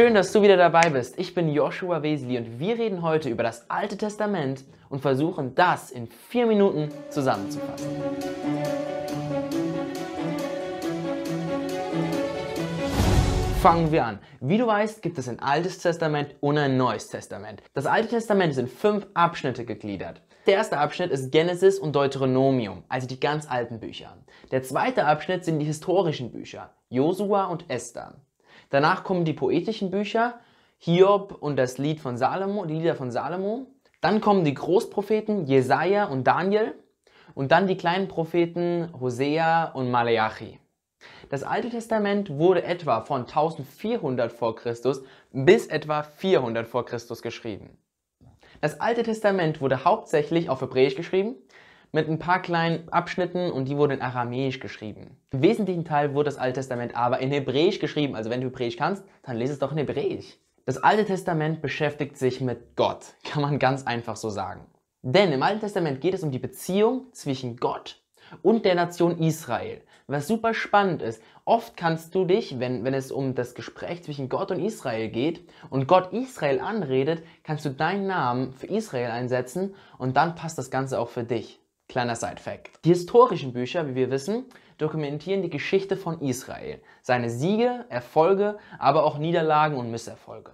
Schön, dass du wieder dabei bist. Ich bin Joshua Wesley und wir reden heute über das Alte Testament und versuchen das in vier Minuten zusammenzufassen. Fangen wir an. Wie du weißt, gibt es ein altes Testament und ein neues Testament. Das alte Testament ist in fünf Abschnitte gegliedert. Der erste Abschnitt ist Genesis und Deuteronomium, also die ganz alten Bücher. Der zweite Abschnitt sind die historischen Bücher, Josua und Esther. Danach kommen die poetischen Bücher, Hiob und das Lied von Salomo, die Lieder von Salomo. Dann kommen die Großpropheten Jesaja und Daniel und dann die kleinen Propheten Hosea und Malachi. Das Alte Testament wurde etwa von 1400 vor Christus bis etwa 400 vor Christus geschrieben. Das Alte Testament wurde hauptsächlich auf Hebräisch geschrieben, mit ein paar kleinen Abschnitten und die wurden in Aramäisch geschrieben. Im wesentlichen Teil wurde das Alte Testament aber in Hebräisch geschrieben. Also wenn du Hebräisch kannst, dann lese es doch in Hebräisch. Das Alte Testament beschäftigt sich mit Gott, kann man ganz einfach so sagen. Denn im Alten Testament geht es um die Beziehung zwischen Gott und der Nation Israel. Was super spannend ist, oft kannst du dich, wenn, wenn es um das Gespräch zwischen Gott und Israel geht und Gott Israel anredet, kannst du deinen Namen für Israel einsetzen und dann passt das Ganze auch für dich. Kleiner Side-Fact. Die historischen Bücher, wie wir wissen, dokumentieren die Geschichte von Israel, seine Siege, Erfolge, aber auch Niederlagen und Misserfolge.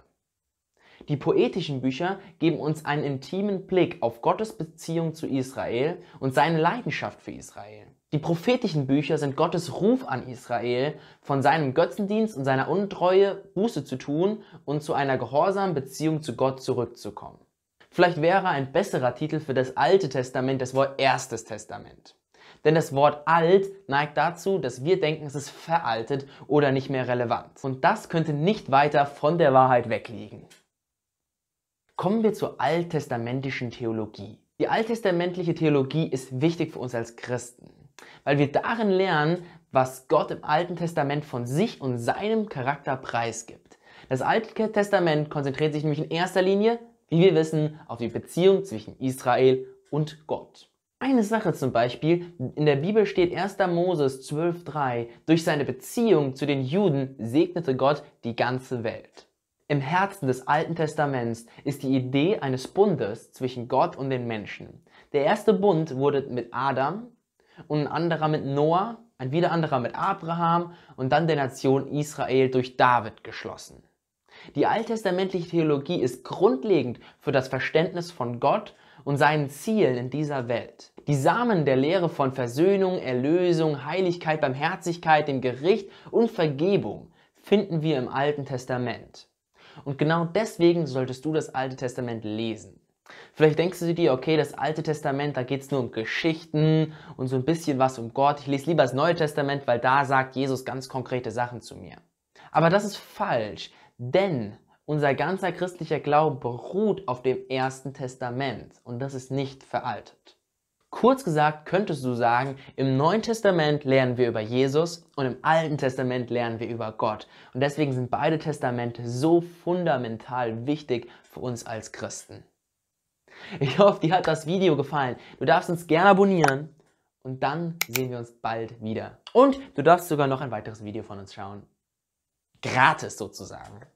Die poetischen Bücher geben uns einen intimen Blick auf Gottes Beziehung zu Israel und seine Leidenschaft für Israel. Die prophetischen Bücher sind Gottes Ruf an Israel, von seinem Götzendienst und seiner Untreue Buße zu tun und zu einer gehorsamen Beziehung zu Gott zurückzukommen. Vielleicht wäre ein besserer Titel für das Alte Testament das Wort Erstes Testament. Denn das Wort alt neigt dazu, dass wir denken, es ist veraltet oder nicht mehr relevant. Und das könnte nicht weiter von der Wahrheit wegliegen. Kommen wir zur alttestamentlichen Theologie. Die alttestamentliche Theologie ist wichtig für uns als Christen, weil wir darin lernen, was Gott im Alten Testament von sich und seinem Charakter preisgibt. Das Alte Testament konzentriert sich nämlich in erster Linie wie wir wissen, auf die Beziehung zwischen Israel und Gott. Eine Sache zum Beispiel, in der Bibel steht 1. Moses 12.3, durch seine Beziehung zu den Juden segnete Gott die ganze Welt. Im Herzen des Alten Testaments ist die Idee eines Bundes zwischen Gott und den Menschen. Der erste Bund wurde mit Adam und ein anderer mit Noah, ein wieder anderer mit Abraham und dann der Nation Israel durch David geschlossen. Die alttestamentliche Theologie ist grundlegend für das Verständnis von Gott und seinen Zielen in dieser Welt. Die Samen der Lehre von Versöhnung, Erlösung, Heiligkeit, Barmherzigkeit, dem Gericht und Vergebung finden wir im Alten Testament. Und genau deswegen solltest du das Alte Testament lesen. Vielleicht denkst du dir, okay, das Alte Testament, da geht es nur um Geschichten und so ein bisschen was um Gott. Ich lese lieber das Neue Testament, weil da sagt Jesus ganz konkrete Sachen zu mir. Aber das ist falsch, denn unser ganzer christlicher Glaube beruht auf dem ersten Testament und das ist nicht veraltet. Kurz gesagt könntest du sagen, im Neuen Testament lernen wir über Jesus und im Alten Testament lernen wir über Gott. Und deswegen sind beide Testamente so fundamental wichtig für uns als Christen. Ich hoffe, dir hat das Video gefallen. Du darfst uns gerne abonnieren und dann sehen wir uns bald wieder. Und du darfst sogar noch ein weiteres Video von uns schauen gratis sozusagen.